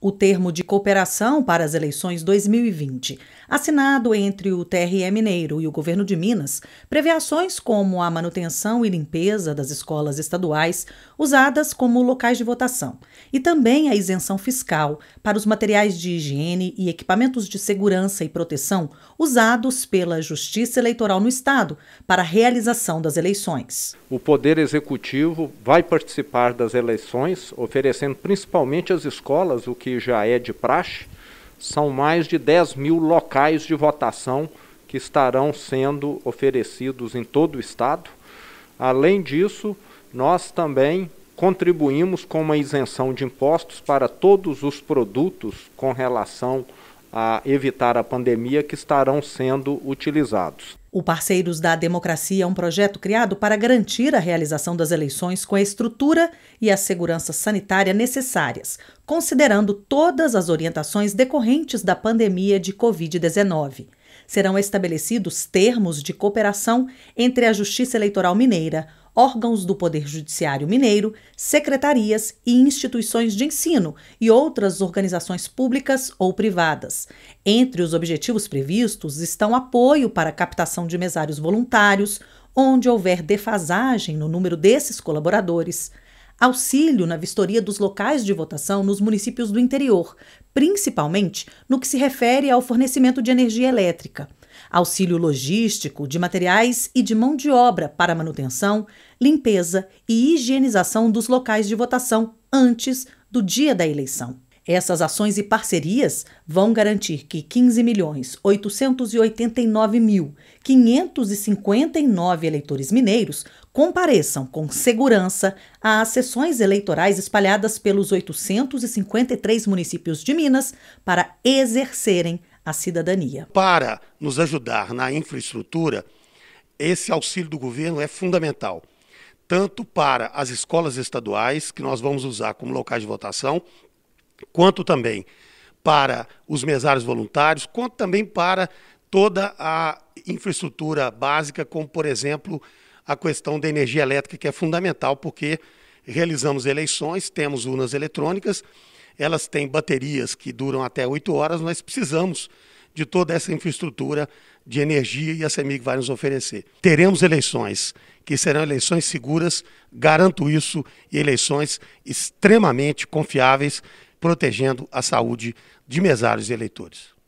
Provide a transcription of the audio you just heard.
o termo de cooperação para as eleições 2020, assinado entre o TRE Mineiro e o governo de Minas, prevê ações como a manutenção e limpeza das escolas estaduais usadas como locais de votação, e também a isenção fiscal para os materiais de higiene e equipamentos de segurança e proteção usados pela Justiça Eleitoral no Estado para a realização das eleições. O Poder Executivo vai participar das eleições, oferecendo principalmente às escolas o que que já é de praxe, são mais de 10 mil locais de votação que estarão sendo oferecidos em todo o Estado. Além disso, nós também contribuímos com uma isenção de impostos para todos os produtos com relação a evitar a pandemia que estarão sendo utilizados. O Parceiros da Democracia é um projeto criado para garantir a realização das eleições com a estrutura e a segurança sanitária necessárias, considerando todas as orientações decorrentes da pandemia de Covid-19 serão estabelecidos termos de cooperação entre a Justiça Eleitoral Mineira, órgãos do Poder Judiciário Mineiro, secretarias e instituições de ensino e outras organizações públicas ou privadas. Entre os objetivos previstos estão apoio para a captação de mesários voluntários, onde houver defasagem no número desses colaboradores auxílio na vistoria dos locais de votação nos municípios do interior, principalmente no que se refere ao fornecimento de energia elétrica, auxílio logístico, de materiais e de mão de obra para manutenção, limpeza e higienização dos locais de votação antes do dia da eleição. Essas ações e parcerias vão garantir que 15 milhões 889 mil 559 eleitores mineiros compareçam com segurança às sessões eleitorais espalhadas pelos 853 municípios de Minas para exercerem a cidadania. Para nos ajudar na infraestrutura, esse auxílio do governo é fundamental tanto para as escolas estaduais, que nós vamos usar como locais de votação, quanto também para os mesários voluntários, quanto também para toda a infraestrutura básica, como, por exemplo, a questão da energia elétrica, que é fundamental, porque realizamos eleições, temos urnas eletrônicas, elas têm baterias que duram até oito horas, nós precisamos de toda essa infraestrutura de energia e a CEMIG vai nos oferecer. Teremos eleições, que serão eleições seguras, garanto isso, e eleições extremamente confiáveis protegendo a saúde de mesários e eleitores.